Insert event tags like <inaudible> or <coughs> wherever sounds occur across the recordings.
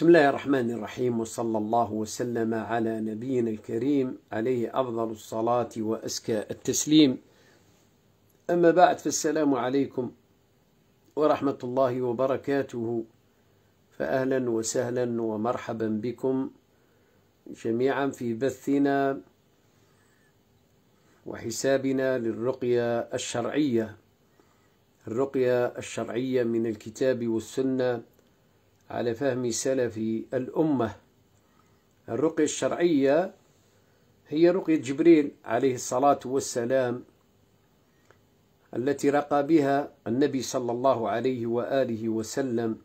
بسم الله الرحمن الرحيم وصلى الله وسلم على نبينا الكريم عليه أفضل الصلاة وأزكى التسليم أما بعد فالسلام عليكم ورحمة الله وبركاته فأهلا وسهلا ومرحبا بكم جميعا في بثنا وحسابنا للرقية الشرعية الرقية الشرعية من الكتاب والسنة على فهم سلف الأمة الرقية الشرعية هي رقية جبريل عليه الصلاة والسلام التي رقى بها النبي صلى الله عليه وآله وسلم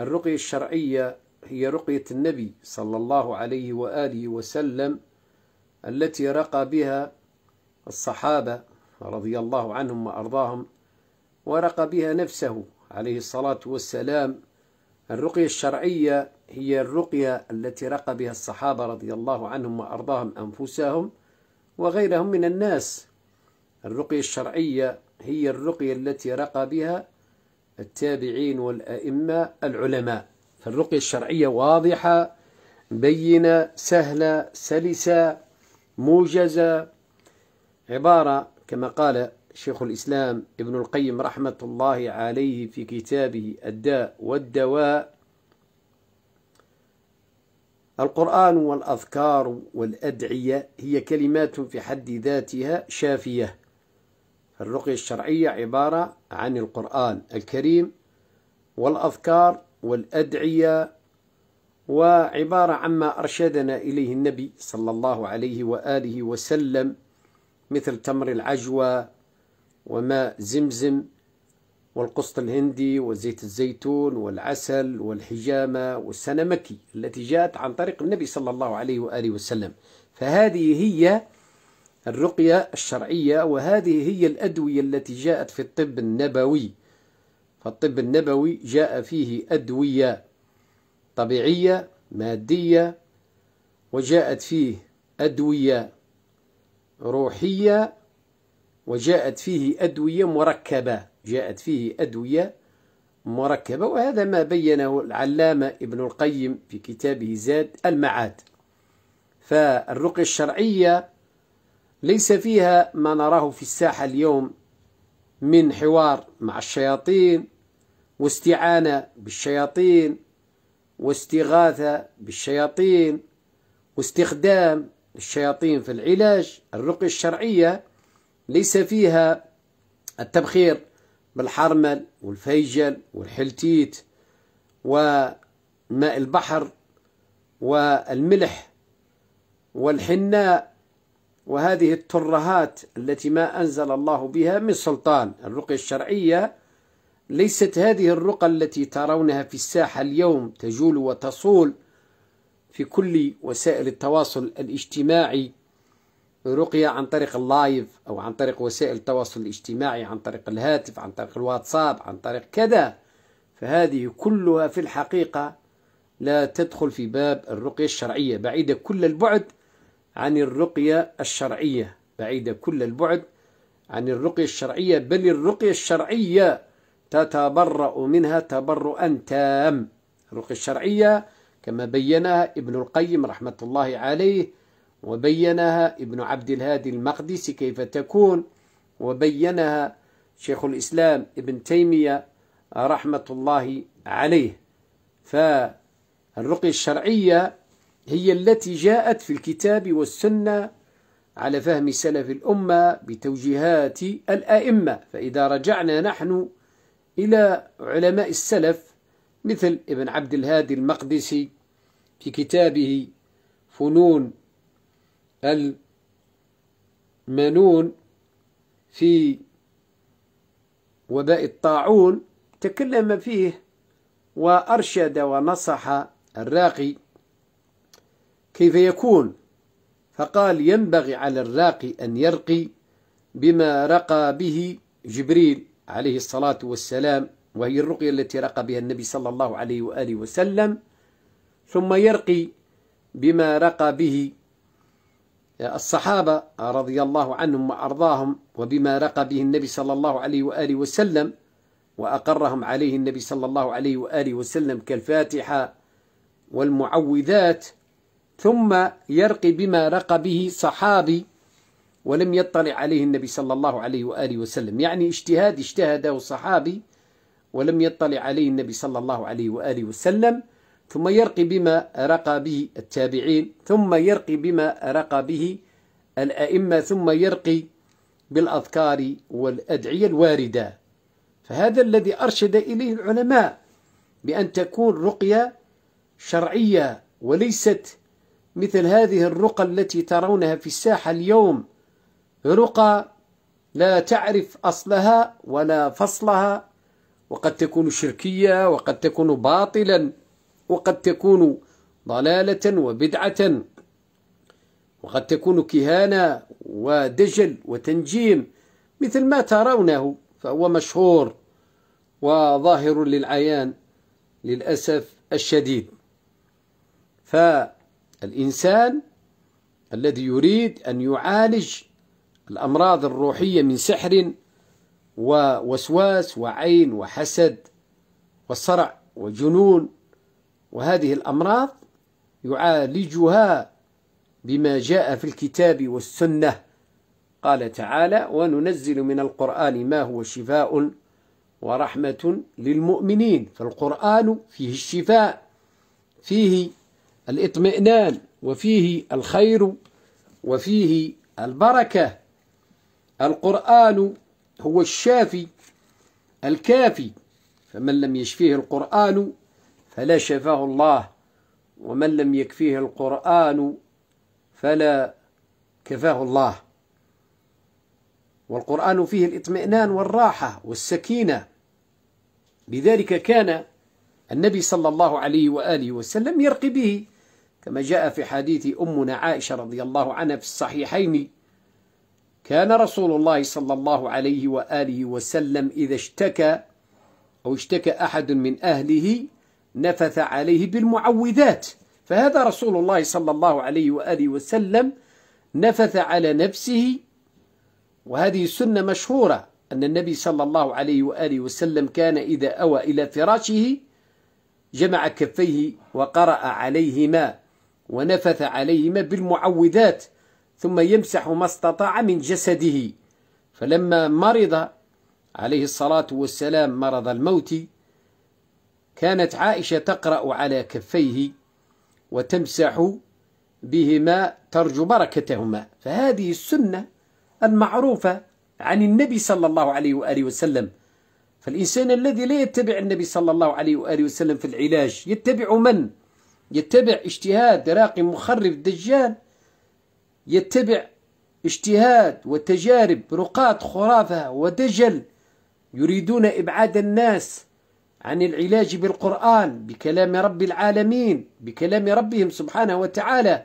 الرقية الشرعية هي رقية النبي صلى الله عليه وآله وسلم التي رقى بها الصحابة رضي الله عنهم وأرضاهم ورقى بها نفسه عليه الصلاة والسلام الرقية الشرعية هي الرقية التي رقى بها الصحابة رضي الله عنهم وأرضاهم أنفسهم وغيرهم من الناس الرقية الشرعية هي الرقية التي رقى بها التابعين والأئمة العلماء فالرقية الشرعية واضحة بينة سهلة سلسة موجزة عبارة كما قال شيخ الإسلام ابن القيم رحمة الله عليه في كتابه الداء والدواء القرآن والأذكار والأدعية هي كلمات في حد ذاتها شافية الرقية الشرعية عبارة عن القرآن الكريم والأذكار والأدعية وعبارة عما أرشدنا إليه النبي صلى الله عليه وآله وسلم مثل تمر العجوة وماء زمزم والقسط الهندي وزيت الزيتون والعسل والحجامة والسنمكي التي جاءت عن طريق النبي صلى الله عليه وآله وسلم فهذه هي الرقية الشرعية وهذه هي الأدوية التي جاءت في الطب النبوي فالطب النبوي جاء فيه أدوية طبيعية مادية وجاءت فيه أدوية روحية وجاءت فيه أدوية مركبة جاءت فيه أدوية مركبة وهذا ما بينه العلامة ابن القيم في كتابه زاد المعاد فالرقية الشرعية ليس فيها ما نراه في الساحة اليوم من حوار مع الشياطين واستعانة بالشياطين واستغاثة بالشياطين واستخدام الشياطين في العلاج الرقية الشرعية ليس فيها التبخير بالحرمل والفيجل والحلتيت وماء البحر والملح والحناء وهذه الترهات التي ما أنزل الله بها من سلطان الرقية الشرعية ليست هذه الرقى التي ترونها في الساحة اليوم تجول وتصول في كل وسائل التواصل الاجتماعي رقية عن طريق اللايف أو عن طريق وسائل التواصل الاجتماعي عن طريق الهاتف عن طريق الواتساب عن طريق كذا فهذه كلها في الحقيقة لا تدخل في باب الرقية الشرعية بعيدة كل البعد عن الرقية الشرعية بعيدة كل البعد عن الرقية الشرعية بل الرقية الشرعية تتبرأ منها تبرؤا تام الرقية الشرعية كما بينها ابن القيم رحمة الله عليه وبينها ابن عبد الهادي المقدسي كيف تكون وبينها شيخ الإسلام ابن تيمية رحمة الله عليه فالرقية الشرعية هي التي جاءت في الكتاب والسنة على فهم سلف الأمة بتوجيهات الآئمة فإذا رجعنا نحن إلى علماء السلف مثل ابن عبد الهادي المقدسي في كتابه فنون المنون في وباء الطاعون تكلم فيه وأرشد ونصح الراقي كيف يكون فقال ينبغي على الراقي أن يرقي بما رقى به جبريل عليه الصلاة والسلام وهي الرقية التي رقى بها النبي صلى الله عليه وآله وسلم ثم يرقي بما رقى به الصحابة رضي الله عنهم وأرضاهم وبما رقى به النبي صلى الله عليه وآله وسلم وأقرهم عليه النبي صلى الله عليه وآله وسلم كالفاتحة والمعوذات ثم يرقي بما رقى به صحابي ولم يطلع عليه النبي صلى الله عليه وآله وسلم يعني اجتهاد اجتهده صحابي ولم يطلع عليه النبي صلى الله عليه وآله وسلم ثم يرقي بما رقى به التابعين ثم يرقي بما رقى به الأئمة ثم يرقي بالأذكار والأدعية الواردة فهذا الذي أرشد إليه العلماء بأن تكون رقية شرعية وليست مثل هذه الرقى التي ترونها في الساحة اليوم رقى لا تعرف أصلها ولا فصلها وقد تكون شركية وقد تكون باطلا وقد تكون ضلالة وبدعة وقد تكون كهانة ودجل وتنجيم مثل ما ترونه فهو مشهور وظاهر للعيان للأسف الشديد فالإنسان الذي يريد أن يعالج الأمراض الروحية من سحر ووسواس وعين وحسد وصرع وجنون وهذه الأمراض يعالجها بما جاء في الكتاب والسنة قال تعالى وننزل من القرآن ما هو شفاء ورحمة للمؤمنين فالقرآن فيه الشفاء فيه الاطمئنان وفيه الخير وفيه البركة القرآن هو الشافي الكافي فمن لم يشفيه القرآن فلا شفاه الله ومن لم يكفيه القرآن فلا كفاه الله والقرآن فيه الاطمئنان والراحة والسكينة لذلك كان النبي صلى الله عليه وآله وسلم يرقي به كما جاء في حديث أمنا عائشة رضي الله عنها في الصحيحين كان رسول الله صلى الله عليه وآله وسلم إذا اشتكى أو اشتكى أحد من أهله نفث عليه بالمعوذات فهذا رسول الله صلى الله عليه وآله وسلم نفث على نفسه وهذه السنة مشهورة أن النبي صلى الله عليه وآله وسلم كان إذا أوى إلى فراشه جمع كفيه وقرأ عليهما ونفث عليهما بالمعوذات ثم يمسح ما استطاع من جسده فلما مرض عليه الصلاة والسلام مرض الموت كانت عائشة تقرأ على كفيه وتمسح بهما ترجو بركتهما فهذه السنة المعروفة عن النبي صلى الله عليه وآله وسلم فالإنسان الذي لا يتبع النبي صلى الله عليه وآله وسلم في العلاج يتبع من؟ يتبع اجتهاد راقي مخرب الدجال يتبع اجتهاد وتجارب رقاة خرافة ودجل يريدون إبعاد الناس عن العلاج بالقرآن بكلام رب العالمين بكلام ربهم سبحانه وتعالى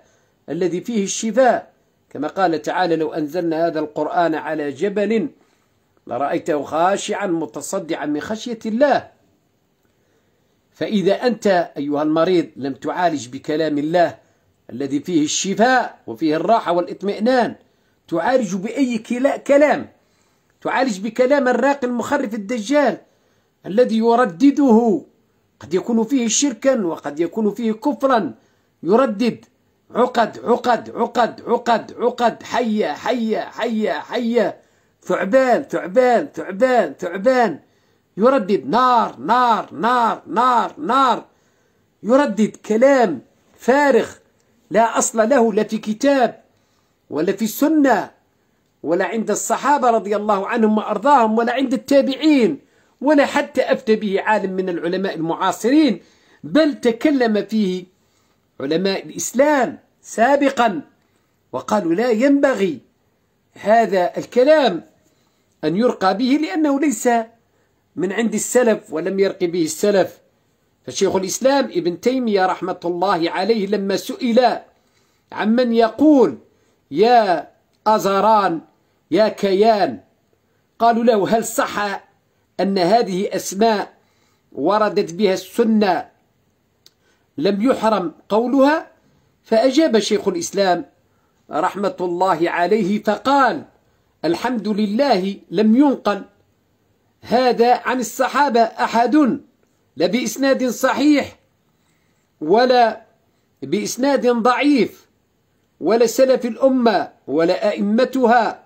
الذي فيه الشفاء كما قال تعالى لو أنزلنا هذا القرآن على جبل لرأيته خاشعا متصدعا من خشية الله فإذا أنت أيها المريض لم تعالج بكلام الله الذي فيه الشفاء وفيه الراحة والإطمئنان تعالج بأي كلام تعالج بكلام الراقي المخرف الدجال الذي يردده قد يكون فيه شركا وقد يكون فيه كفرا يردد عقد عقد عقد عقد عقد حية حية حية حية ثعبان ثعبان ثعبان ثعبان يردد نار نار نار نار نار يردد كلام فارغ لا أصل له لا في كتاب ولا في السنة ولا عند الصحابة رضي الله عنهم وأرضاهم ولا عند التابعين ولا حتى أفتى به عالم من العلماء المعاصرين بل تكلم فيه علماء الإسلام سابقا وقالوا لا ينبغي هذا الكلام أن يرقى به لأنه ليس من عند السلف ولم يرق به السلف فشيخ الإسلام ابن تيمية رحمة الله عليه لما سئل عمن يقول يا أزران يا كيان قالوا له هل صح أن هذه أسماء وردت بها السنة لم يحرم قولها فأجاب شيخ الإسلام رحمة الله عليه فقال الحمد لله لم ينقل هذا عن الصحابة أحد لا بإسناد صحيح ولا بإسناد ضعيف ولا سلف الأمة ولا أئمتها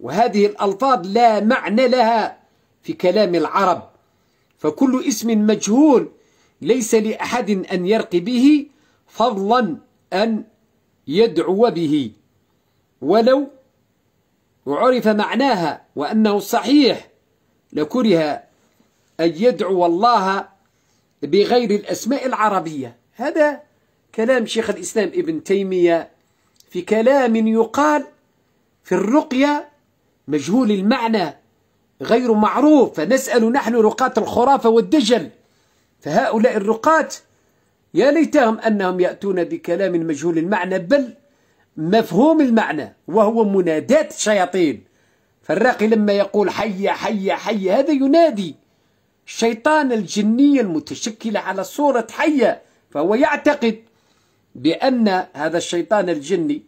وهذه الألفاظ لا معنى لها في كلام العرب فكل اسم مجهول ليس لأحد أن يرقي به فضلا أن يدعو به ولو عرف معناها وأنه صحيح لكره أن يدعو الله بغير الأسماء العربية هذا كلام شيخ الإسلام ابن تيمية في كلام يقال في الرقية مجهول المعنى غير معروف فنسأل نحن رقاة الخرافة والدجل فهؤلاء الرقاة يا ليتهم أنهم يأتون بكلام مجهول المعنى بل مفهوم المعنى وهو مناداة الشياطين فالراقي لما يقول حي حي حي هذا ينادي الشيطان الجنية المتشكلة على صورة حية فهو يعتقد بأن هذا الشيطان الجني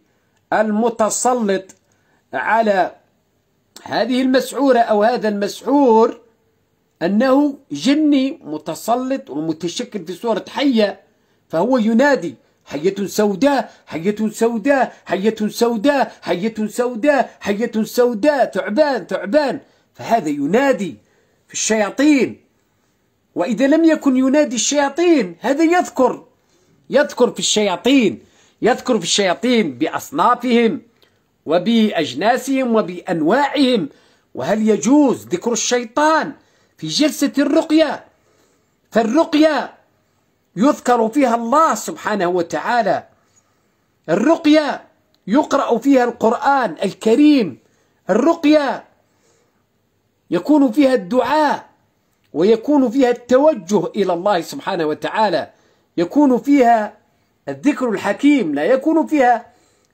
المتسلط على هذه المسعورة أو هذا المسعور أنه جني متسلط ومتشكل في صورة حية فهو ينادي حية سوداء حية سوداء حية سوداء حية سوداء حية سوداء ثعبان ثعبان فهذا ينادي في الشياطين وإذا لم يكن ينادي الشياطين هذا يذكر يذكر في الشياطين يذكر في الشياطين بأصنافهم وبأجناسهم وبأنواعهم وهل يجوز ذكر الشيطان في جلسة الرقية فالرقية يذكر فيها الله سبحانه وتعالى الرقية يقرأ فيها القرآن الكريم الرقية يكون فيها الدعاء ويكون فيها التوجه إلى الله سبحانه وتعالى يكون فيها الذكر الحكيم لا يكون فيها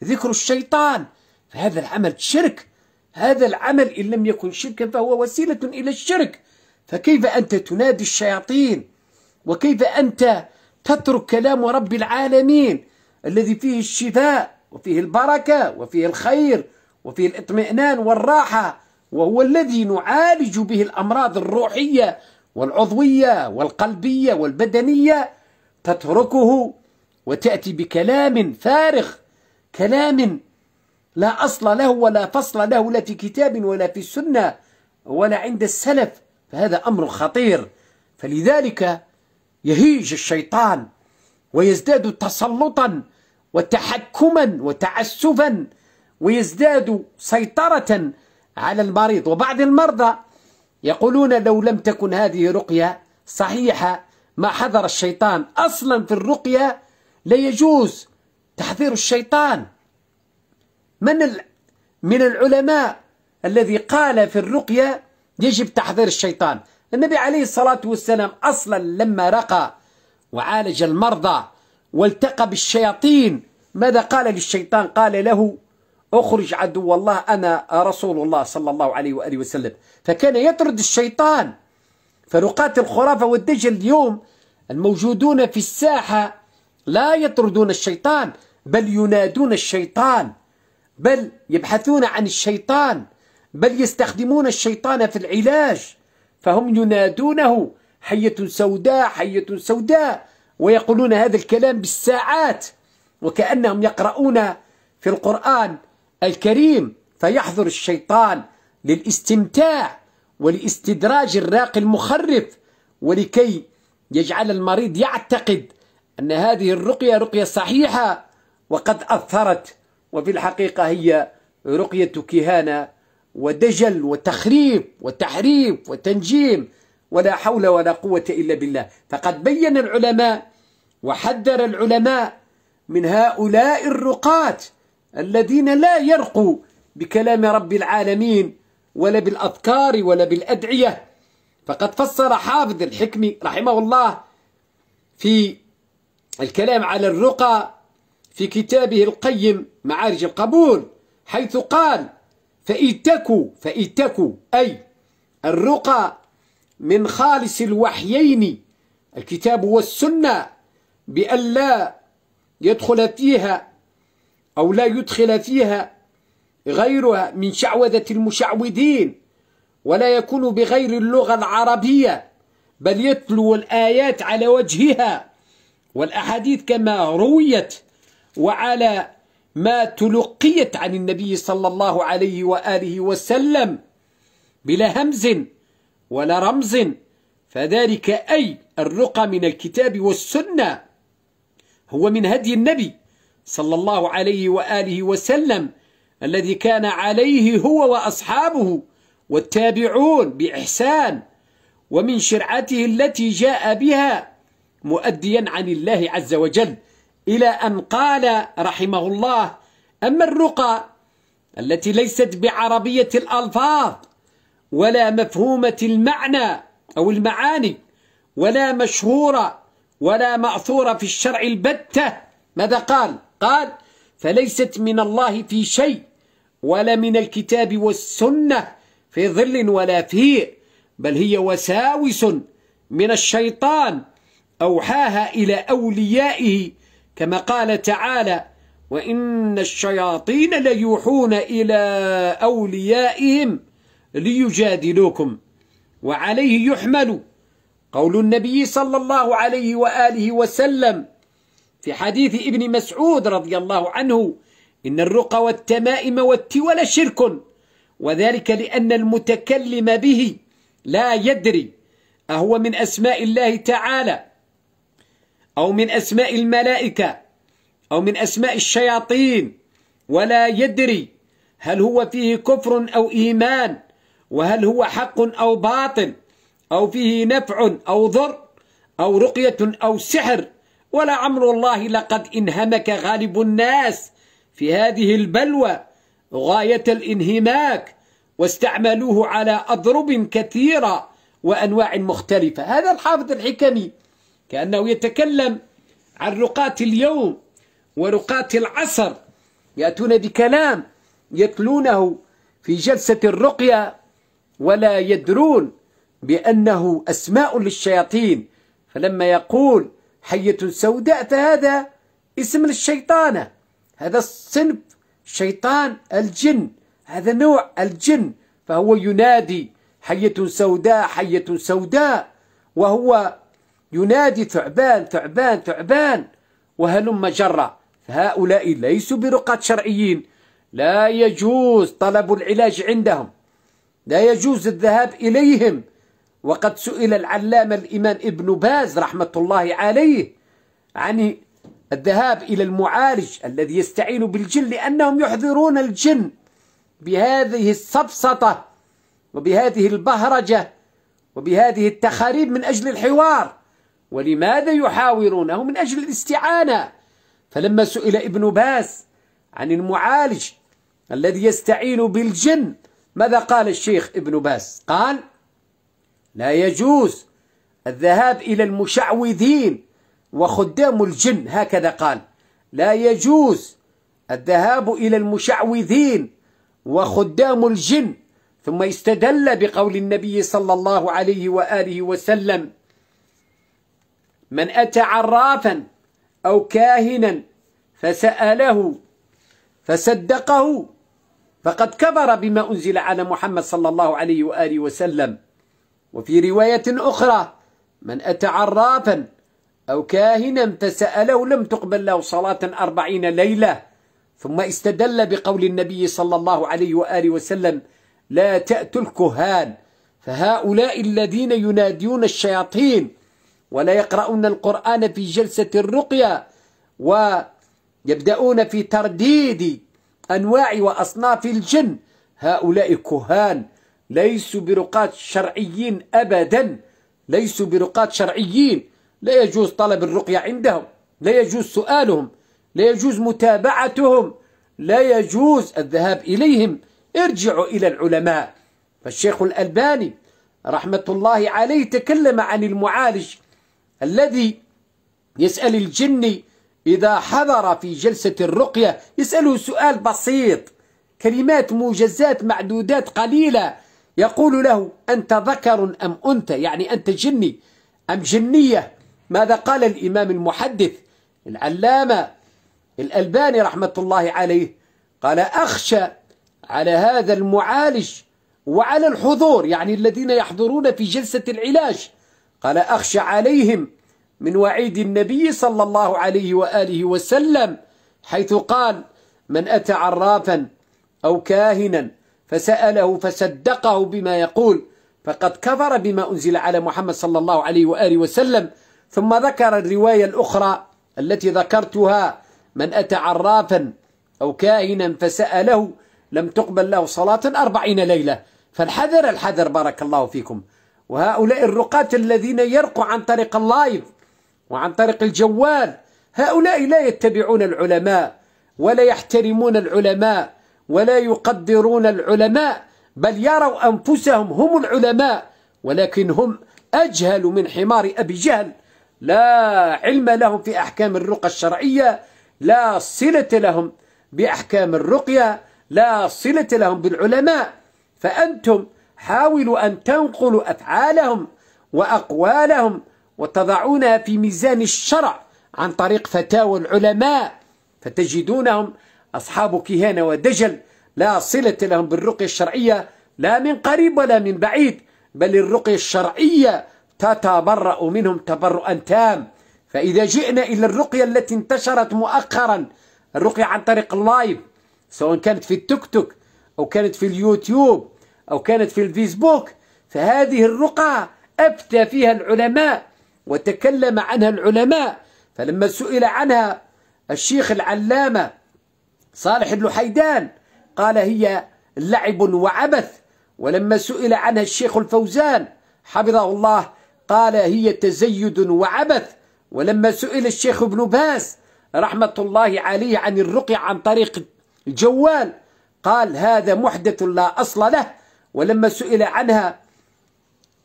ذكر الشيطان فهذا العمل شرك هذا العمل إن لم يكن شركا فهو وسيلة إلى الشرك فكيف أنت تنادي الشياطين وكيف أنت تترك كلام رب العالمين الذي فيه الشفاء وفيه البركة وفيه الخير وفيه الاطمئنان والراحة وهو الذي نعالج به الأمراض الروحية والعضوية والقلبية والبدنية تتركه وتأتي بكلام فارغ كلام لا أصل له ولا فصل له لا في كتاب ولا في السنة ولا عند السلف فهذا أمر خطير فلذلك يهيج الشيطان ويزداد تسلطا وتحكما وتعسفا ويزداد سيطرة على المريض وبعض المرضى يقولون لو لم تكن هذه رقية صحيحة ما حضر الشيطان أصلا في الرقية لا يجوز تحذير الشيطان من من العلماء الذي قال في الرقية يجب تحذير الشيطان النبي عليه الصلاة والسلام أصلا لما رقى وعالج المرضى والتقى بالشياطين ماذا قال للشيطان قال له أخرج عدو الله أنا رسول الله صلى الله عليه وآله وسلم فكان يطرد الشيطان فرقاة الخرافة والدجل اليوم الموجودون في الساحة لا يطردون الشيطان بل ينادون الشيطان بل يبحثون عن الشيطان بل يستخدمون الشيطان في العلاج فهم ينادونه حية سوداء حية سوداء ويقولون هذا الكلام بالساعات وكأنهم يقرؤون في القرآن الكريم فيحضر الشيطان للاستمتاع ولاستدراج الراقي المخرف ولكي يجعل المريض يعتقد أن هذه الرقية رقية صحيحة وقد أثرت وفي الحقيقة هي رقية كهانة ودجل وتخريب وتحريف وتنجيم ولا حول ولا قوة إلا بالله فقد بين العلماء وحذر العلماء من هؤلاء الرقاة الذين لا يرقوا بكلام رب العالمين ولا بالأذكار ولا بالأدعية فقد فسر حافظ الحكمي رحمه الله في الكلام على الرقى في كتابه القيم معارج القبول حيث قال فإتكوا فإتكوا أي الرقى من خالص الوحيين الكتاب والسنة بأن لا يدخل فيها أو لا يدخل فيها غيرها من شعوذة المشعوذين ولا يكون بغير اللغة العربية بل يتلو الآيات على وجهها والأحاديث كما رويت وعلى ما تلقيت عن النبي صلى الله عليه وآله وسلم بلا همز ولا رمز فذلك أي الرقى من الكتاب والسنة هو من هدي النبي صلى الله عليه وآله وسلم الذي كان عليه هو وأصحابه والتابعون بإحسان ومن شرعته التي جاء بها مؤديا عن الله عز وجل إلى أن قال رحمه الله أما الرقى التي ليست بعربية الألفاظ ولا مفهومة المعنى أو المعاني ولا مشهورة ولا مأثورة في الشرع البتة ماذا قال؟ قال فليست من الله في شيء ولا من الكتاب والسنة في ظل ولا فيه بل هي وساوس من الشيطان أوحاها إلى أوليائه كما قال تعالى وإن الشياطين ليوحون إلى أوليائهم ليجادلوكم وعليه يحمل قول النبي صلى الله عليه وآله وسلم في حديث ابن مسعود رضي الله عنه إن الرقى والتمائم والتول شرك وذلك لأن المتكلم به لا يدري أهو من أسماء الله تعالى أو من أسماء الملائكة أو من أسماء الشياطين ولا يدري هل هو فيه كفر أو إيمان وهل هو حق أو باطل أو فيه نفع أو ضر أو رقية أو سحر ولا عمر الله لقد انهمك غالب الناس في هذه البلوى غاية الانهماك واستعملوه على أضرب كثيرة وأنواع مختلفة هذا الحافظ الحكمي كأنه يتكلم عن رقاة اليوم ورقاة العصر يأتون بكلام يتلونه في جلسة الرقية ولا يدرون بأنه أسماء للشياطين فلما يقول حية سوداء فهذا اسم للشيطانة هذا الصنف شيطان الجن هذا نوع الجن فهو ينادي حية سوداء حية سوداء وهو ينادي ثعبان ثعبان ثعبان وهلم جرة هؤلاء ليسوا برقاة شرعيين لا يجوز طلب العلاج عندهم لا يجوز الذهاب إليهم وقد سئل العلامة الإمام ابن باز رحمة الله عليه عن الذهاب إلى المعالج الذي يستعين بالجن لأنهم يحذرون الجن بهذه السبسطة وبهذه البهرجة وبهذه التخاريب من أجل الحوار ولماذا يحاورونه من أجل الاستعانة فلما سئل ابن باس عن المعالج الذي يستعين بالجن ماذا قال الشيخ ابن باس قال لا يجوز الذهاب إلى المشعوذين وخدام الجن هكذا قال لا يجوز الذهاب إلى المشعوذين وخدام الجن ثم استدل بقول النبي صلى الله عليه وآله وسلم من أتى عرافا أو كاهنا فسأله فصدقه فقد كفر بما أنزل على محمد صلى الله عليه وآله وسلم وفي رواية أخرى من أتى عرافا أو كاهنا فسأله لم تقبل له صلاة أربعين ليلة ثم استدل بقول النبي صلى الله عليه وآله وسلم لا تأتوا الكهان فهؤلاء الذين ينادون الشياطين ولا يقرؤون القرآن في جلسة الرقية ويبدأون في ترديد أنواع وأصناف الجن هؤلاء كهان ليسوا برقاة شرعيين أبدا ليسوا برقاة شرعيين لا يجوز طلب الرقية عندهم لا يجوز سؤالهم لا يجوز متابعتهم لا يجوز الذهاب إليهم ارجعوا إلى العلماء فالشيخ الألباني رحمة الله عليه تكلم عن المعالج الذي يسأل الجن إذا حضر في جلسة الرقية يسأله سؤال بسيط كلمات موجزات معدودات قليلة يقول له أنت ذكر أم أنت يعني أنت جني أم جنية ماذا قال الإمام المحدث العلامة الألباني رحمة الله عليه قال أخشى على هذا المعالج وعلى الحضور يعني الذين يحضرون في جلسة العلاج قال أخشى عليهم من وعيد النبي صلى الله عليه وآله وسلم حيث قال من أتى عرافا أو كاهنا فسأله فصدقه بما يقول فقد كفر بما أنزل على محمد صلى الله عليه وآله وسلم ثم ذكر الرواية الأخرى التي ذكرتها من أتى عرافا أو كاهنا فسأله لم تقبل له صلاة أربعين ليلة فالحذر الحذر بارك الله فيكم وهؤلاء الرقاة الذين يرقوا عن طريق اللايف وعن طريق الجوال هؤلاء لا يتبعون العلماء ولا يحترمون العلماء ولا يقدرون العلماء بل يروا أنفسهم هم العلماء ولكن هم أجهل من حمار أبي جهل لا علم لهم في أحكام الرقى الشرعية لا صلة لهم بأحكام الرقية لا صلة لهم بالعلماء فأنتم حاولوا أن تنقلوا أفعالهم وأقوالهم وتضعونها في ميزان الشرع عن طريق فتاوى العلماء فتجدونهم أصحاب كهانة ودجل لا صلة لهم بالرقية الشرعية لا من قريب ولا من بعيد بل الرقية الشرعية تتبرأ منهم تبرؤا تام فإذا جئنا إلى الرقية التي انتشرت مؤخرا الرقية عن طريق اللايف سواء كانت في التيك توك أو كانت في اليوتيوب أو كانت في الفيسبوك فهذه الرقعة أفتى فيها العلماء وتكلم عنها العلماء فلما سئل عنها الشيخ العلامة صالح بن حيدان قال هي لعب وعبث ولما سئل عنها الشيخ الفوزان حفظه الله قال هي تزيد وعبث ولما سئل الشيخ ابن باس رحمة الله عليه عن الرقي عن طريق الجوال قال هذا محدث لا أصل له ولما سئل عنها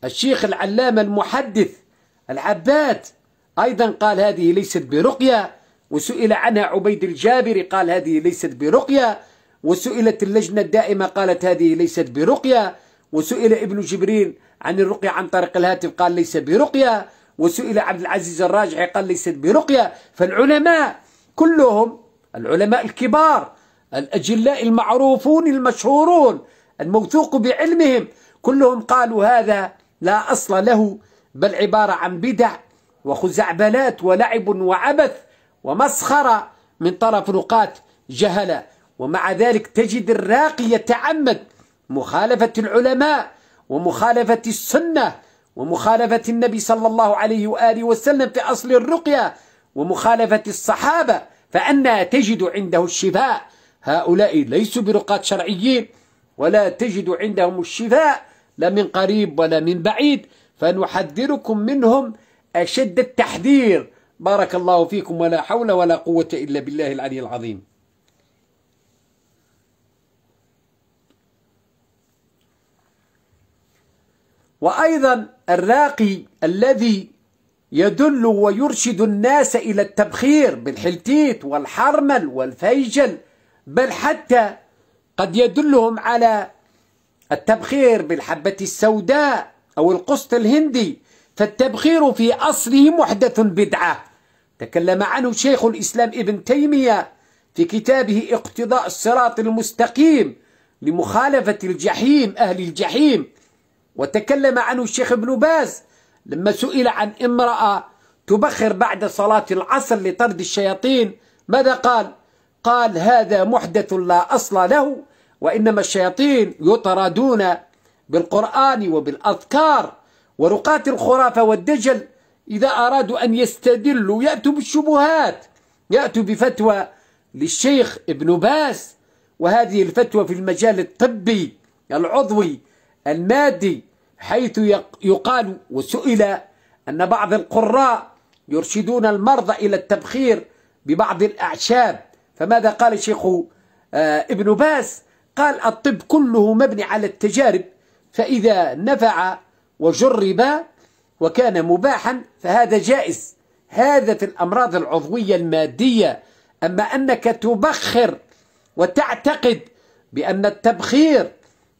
الشيخ العلامة المحدث العباد أيضا قال هذه ليست برقية وسئل عنها عبيد الجابري قال هذه ليست برقية وسئلت اللجنة الدائمة قالت هذه ليست برقية وسئل ابن جبريل عن الرقية عن طريق الهاتف قال ليس برقية وسئل عبد العزيز الراجعي قال ليست برقية فالعلماء كلهم العلماء الكبار الأجلاء المعروفون المشهورون الموثوق بعلمهم كلهم قالوا هذا لا أصل له بل عبارة عن بدع وخزعبلات ولعب وعبث ومسخرة من طرف رقاة جهلة ومع ذلك تجد الراقي يتعمد مخالفة العلماء ومخالفة السنة ومخالفة النبي صلى الله عليه وآله وسلم في أصل الرقية ومخالفة الصحابة فأنا تجد عنده الشفاء هؤلاء ليسوا برقاة شرعيين ولا تجد عندهم الشفاء لا من قريب ولا من بعيد فنحذركم منهم أشد التحذير بارك الله فيكم ولا حول ولا قوة إلا بالله العلي العظيم وأيضا الراقي الذي يدل ويرشد الناس إلى التبخير بالحلتيت والحرمل والفيجل بل حتى قد يدلهم على التبخير بالحبة السوداء أو القسط الهندي فالتبخير في أصله محدث بدعة تكلم عنه شيخ الإسلام ابن تيمية في كتابه اقتضاء الصراط المستقيم لمخالفة الجحيم أهل الجحيم وتكلم عنه الشيخ ابن باز لما سئل عن امرأة تبخر بعد صلاة العصر لطرد الشياطين ماذا قال؟ قال هذا محدث لا أصل له وإنما الشياطين يطردون بالقرآن وبالأذكار ورقاة الخرافة والدجل إذا أرادوا أن يستدلوا يأتوا بالشبهات يأتوا بفتوى للشيخ ابن باز وهذه الفتوى في المجال الطبي العضوي المادي حيث يقال وسئل أن بعض القراء يرشدون المرضى إلى التبخير ببعض الأعشاب فماذا قال الشيخ آه، ابن باس قال الطب كله مبني على التجارب فإذا نفع وجرب وكان مباحا فهذا جائز هذا في الأمراض العضوية المادية أما أنك تبخر وتعتقد بأن التبخير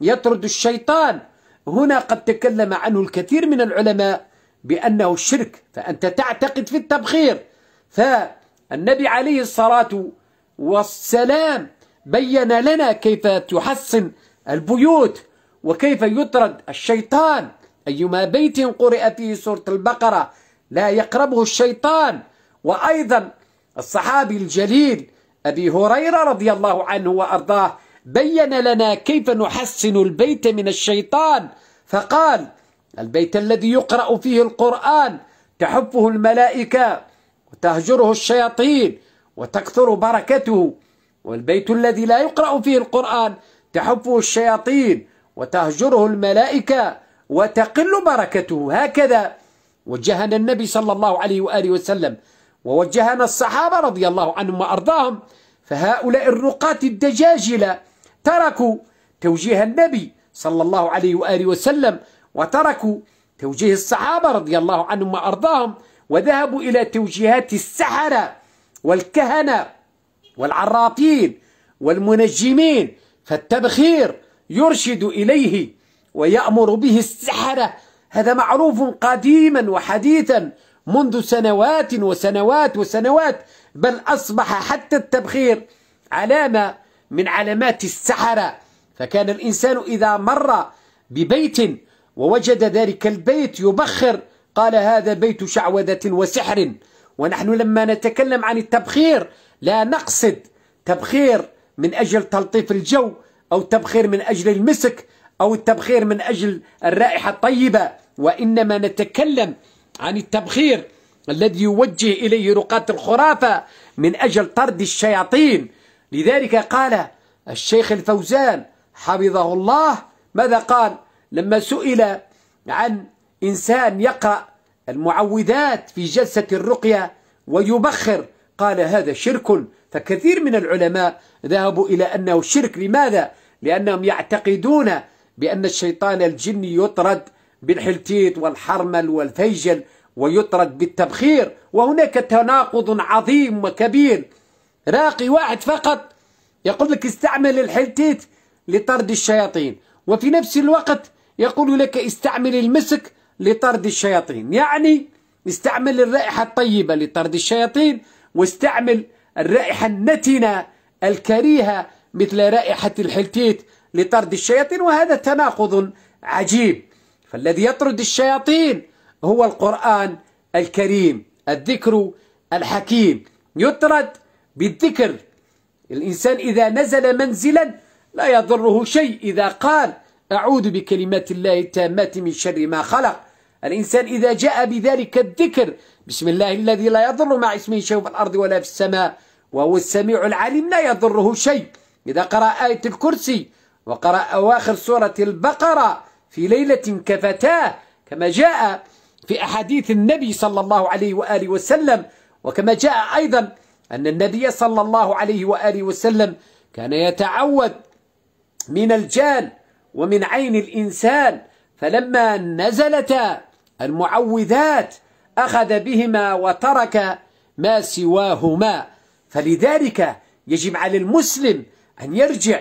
يطرد الشيطان هنا قد تكلم عنه الكثير من العلماء بأنه الشرك فأنت تعتقد في التبخير فالنبي عليه الصلاة والسلام والسلام بين لنا كيف تحسن البيوت وكيف يطرد الشيطان أيما بيت قرئ فيه سورة البقرة لا يقربه الشيطان وأيضا الصحابي الجليل أبي هريرة رضي الله عنه وأرضاه بين لنا كيف نحسن البيت من الشيطان فقال البيت الذي يقرأ فيه القرآن تحفه الملائكة وتهجره الشياطين وتكثر بركته والبيت الذي لا يقرأ فيه القرآن تحفه الشياطين وتهجره الملائكة وتقل بركته هكذا وجهنا النبي صلى الله عليه وآله وسلم ووجهنا الصحابة رضي الله عنهم وأرضاهم فهؤلاء الرقاة الدجاجلة تركوا توجيه النبي صلى الله عليه وآله وسلم وتركوا توجيه الصحابة رضي الله عنهم وأرضاهم وذهبوا إلى توجيهات السحرة والكهنة والعراقين والمنجمين فالتبخير يرشد إليه ويأمر به السحرة هذا معروف قديما وحديثا منذ سنوات وسنوات وسنوات بل أصبح حتى التبخير علامة من علامات السحرة فكان الإنسان إذا مر ببيت ووجد ذلك البيت يبخر قال هذا بيت شعوذة وسحر ونحن لما نتكلم عن التبخير لا نقصد تبخير من أجل تلطيف الجو أو تبخير من أجل المسك أو التبخير من أجل الرائحة الطيبة وإنما نتكلم عن التبخير الذي يوجه إليه رقاة الخرافة من أجل طرد الشياطين لذلك قال الشيخ الفوزان حفظه الله ماذا قال لما سئل عن إنسان يقرأ المعوذات في جلسة الرقية ويبخر قال هذا شرك فكثير من العلماء ذهبوا إلى أنه شرك لماذا؟ لأنهم يعتقدون بأن الشيطان الجني يطرد بالحلتيت والحرمل والفيجل ويطرد بالتبخير وهناك تناقض عظيم وكبير راقي واحد فقط يقول لك استعمل الحلتيت لطرد الشياطين وفي نفس الوقت يقول لك استعمل المسك لطرد الشياطين يعني استعمل الرائحة الطيبة لطرد الشياطين واستعمل الرائحة النتنة الكريهة مثل رائحة الحلتيت لطرد الشياطين وهذا تناقض عجيب فالذي يطرد الشياطين هو القرآن الكريم الذكر الحكيم يطرد بالذكر الإنسان إذا نزل منزلا لا يضره شيء إذا قال أعوذ بكلمات الله التامات من شر ما خلق الإنسان إذا جاء بذلك الذكر بسم الله الذي لا يضر مع اسمه شيء في الأرض ولا في السماء وهو السميع العليم لا يضره شيء إذا قرأ آية الكرسي وقرأ أواخر سورة البقرة في ليلة كفتاه كما جاء في أحاديث النبي صلى الله عليه وآله وسلم وكما جاء أيضا أن النبي صلى الله عليه وآله وسلم كان يتعوذ من الجان ومن عين الإنسان فلما نزلتا المعوذات أخذ بهما وترك ما سواهما فلذلك يجب على المسلم أن يرجع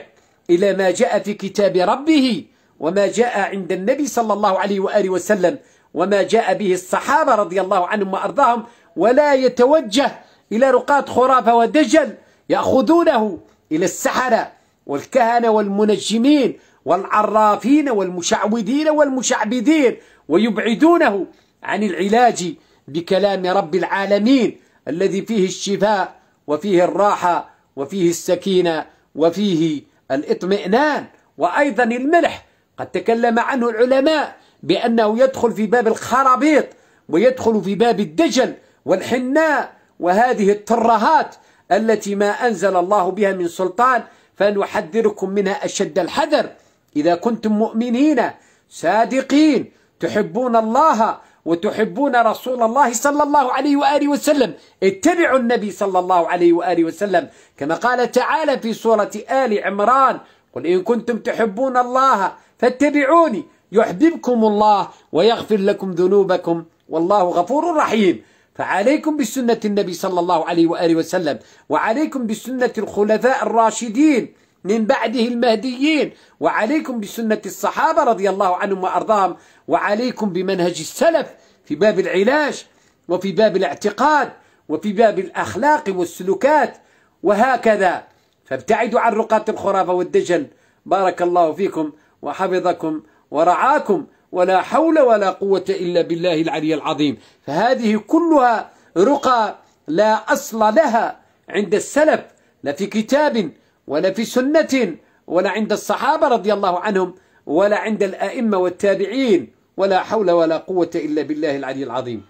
إلى ما جاء في كتاب ربه وما جاء عند النبي صلى الله عليه وآله وسلم وما جاء به الصحابة رضي الله عنهم وأرضاهم ولا يتوجه إلى رقاة خرافة ودجل يأخذونه إلى السحرة والكهنة والمنجمين والعرافين والمشعوذين والمشعبدين ويبعدونه عن العلاج بكلام رب العالمين الذي فيه الشفاء وفيه الراحة وفيه السكينة وفيه الاطمئنان وأيضا الملح قد تكلم عنه العلماء بأنه يدخل في باب الخرابيط ويدخل في باب الدجل والحناء وهذه الترهات التي ما أنزل الله بها من سلطان فنحذركم منها أشد الحذر إذا كنتم مؤمنين صادقين تحبون الله وتحبون رسول الله صلى الله عليه وآله وسلم اتبعوا النبي صلى الله عليه وآله وسلم كما قال تعالى في سورة آل عمران قل إن كنتم تحبون الله فاتبعوني يحببكم الله ويغفر لكم ذنوبكم والله غفور رحيم فعليكم بسنة النبي صلى الله عليه وآله وسلم وعليكم بسنة الخلفاء الراشدين من بعده المهديين وعليكم بسنة الصحابة رضي الله عنهم وأرضاهم وعليكم بمنهج السلف في باب العلاج وفي باب الاعتقاد وفي باب الأخلاق والسلوكات وهكذا فابتعدوا عن رقاة الخرافة والدجل بارك الله فيكم وحفظكم ورعاكم ولا حول ولا قوة إلا بالله العلي العظيم فهذه كلها رقى لا أصل لها عند السلف لا في كتاب ولا في سنة ولا عند الصحابة رضي الله عنهم ولا عند الأئمة والتابعين ولا حول ولا قوة إلا بالله العلي العظيم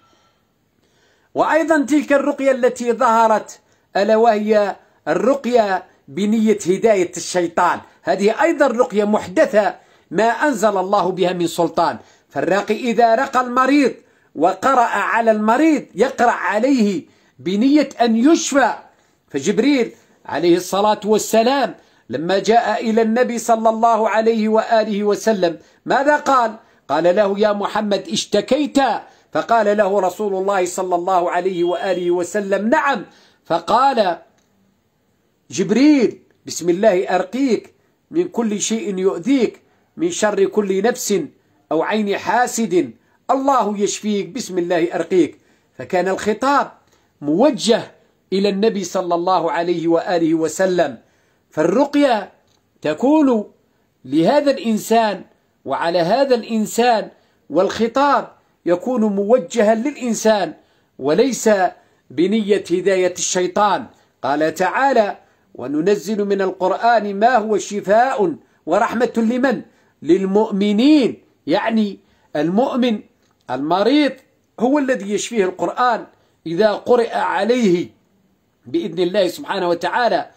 وأيضا تلك الرقية التي ظهرت ألا وهي الرقية بنية هداية الشيطان هذه أيضا رقية محدثة ما أنزل الله بها من سلطان فالراقي إذا رقى المريض وقرأ على المريض يقرأ عليه بنية أن يشفى فجبريل عليه الصلاة والسلام لما جاء إلى النبي صلى الله عليه وآله وسلم ماذا قال؟ قال له يا محمد اشتكيت فقال له رسول الله صلى الله عليه وآله وسلم نعم فقال جبريل بسم الله أرقيك من كل شيء يؤذيك من شر كل نفس أو عين حاسد الله يشفيك بسم الله أرقيك فكان الخطاب موجه إلى النبي صلى الله عليه وآله وسلم فالرقية تكون لهذا الإنسان وعلى هذا الإنسان والخطاب يكون موجها للإنسان وليس بنية هداية الشيطان قال تعالى وننزل من القرآن ما هو شفاء ورحمة لمن؟ للمؤمنين يعني المؤمن المريض هو الذي يشفيه القرآن إذا قرئ عليه بإذن الله سبحانه وتعالى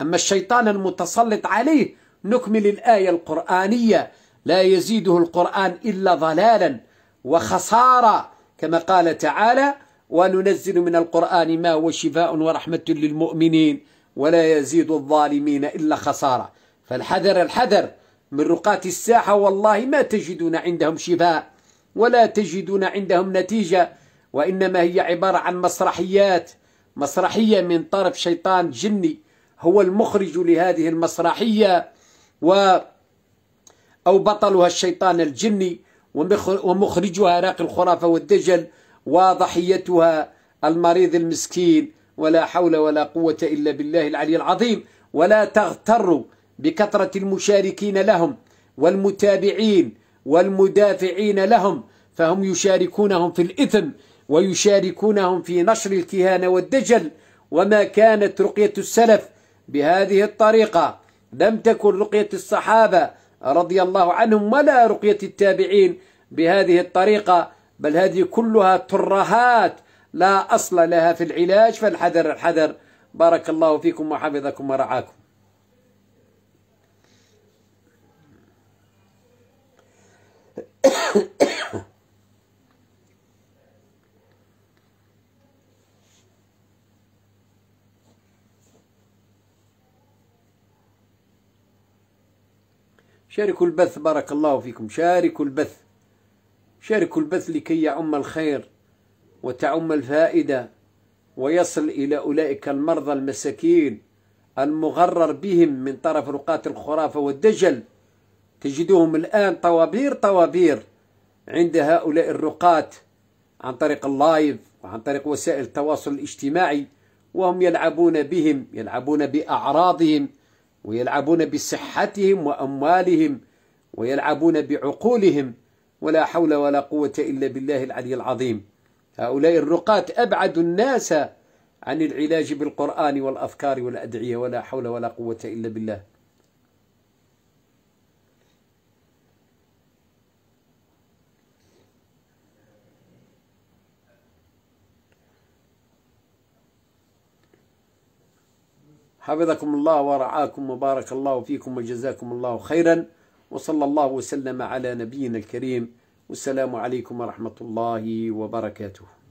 أما الشيطان المتسلط عليه نكمل الآية القرآنية لا يزيده القرآن إلا ضلالا وخسارة كما قال تعالى وننزل من القرآن ما هو شفاء ورحمة للمؤمنين ولا يزيد الظالمين إلا خسارة فالحذر الحذر من رقاة الساحة والله ما تجدون عندهم شفاء ولا تجدون عندهم نتيجة وإنما هي عبارة عن مسرحيات مسرحية من طرف شيطان جني هو المخرج لهذه المسرحية و أو بطلها الشيطان الجني ومخرجها راقي الخرافة والدجل وضحيتها المريض المسكين ولا حول ولا قوة إلا بالله العلي العظيم ولا تغتروا بكثرة المشاركين لهم والمتابعين والمدافعين لهم فهم يشاركونهم في الإثم ويشاركونهم في نشر الكهانة والدجل وما كانت رقية السلف بهذه الطريقة لم تكن رقية الصحابة رضي الله عنهم ولا رقية التابعين بهذه الطريقة بل هذه كلها ترهات لا أصل لها في العلاج فالحذر الحذر بارك الله فيكم وحفظكم ورعاكم <coughs> شاركوا البث بارك الله فيكم شاركوا البث شاركوا البث لكي يعم الخير وتعم الفائدة ويصل إلى أولئك المرضى المساكين المغرر بهم من طرف رقاة الخرافة والدجل تجدهم الآن طوابير طوابير عند هؤلاء الرقاة عن طريق اللايف وعن طريق وسائل التواصل الاجتماعي وهم يلعبون بهم يلعبون بأعراضهم ويلعبون بصحتهم وأموالهم ويلعبون بعقولهم ولا حول ولا قوة إلا بالله العلي العظيم هؤلاء الرقاة أبعد الناس عن العلاج بالقرآن والأذكار والأدعية ولا حول ولا قوة إلا بالله حفظكم الله ورعاكم وبارك الله فيكم وجزاكم الله خيرا وصلى الله وسلم على نبينا الكريم والسلام عليكم ورحمة الله وبركاته